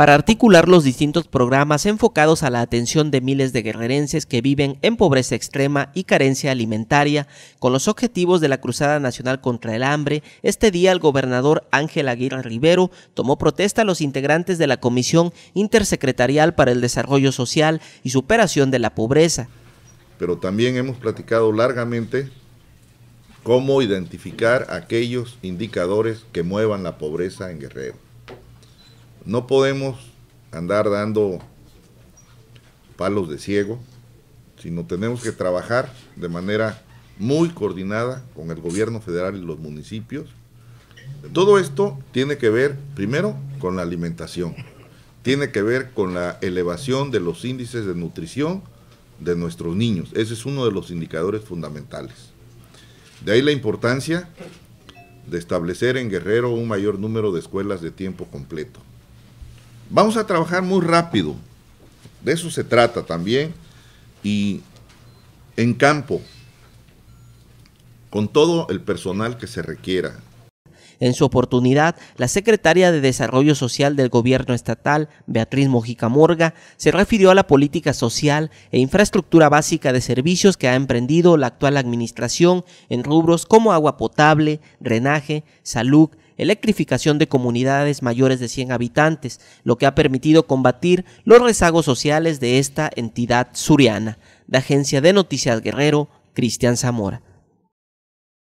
para articular los distintos programas enfocados a la atención de miles de guerrerenses que viven en pobreza extrema y carencia alimentaria. Con los objetivos de la Cruzada Nacional contra el Hambre, este día el gobernador Ángel Aguirre Rivero tomó protesta a los integrantes de la Comisión Intersecretarial para el Desarrollo Social y Superación de la Pobreza. Pero también hemos platicado largamente cómo identificar aquellos indicadores que muevan la pobreza en Guerrero no podemos andar dando palos de ciego, sino tenemos que trabajar de manera muy coordinada con el gobierno federal y los municipios. Todo esto tiene que ver, primero, con la alimentación, tiene que ver con la elevación de los índices de nutrición de nuestros niños. Ese es uno de los indicadores fundamentales. De ahí la importancia de establecer en Guerrero un mayor número de escuelas de tiempo completo. Vamos a trabajar muy rápido, de eso se trata también, y en campo, con todo el personal que se requiera. En su oportunidad, la secretaria de Desarrollo Social del Gobierno Estatal, Beatriz Mojica Morga, se refirió a la política social e infraestructura básica de servicios que ha emprendido la actual administración en rubros como agua potable, drenaje, salud, electrificación de comunidades mayores de 100 habitantes, lo que ha permitido combatir los rezagos sociales de esta entidad suriana. De Agencia de Noticias Guerrero, Cristian Zamora.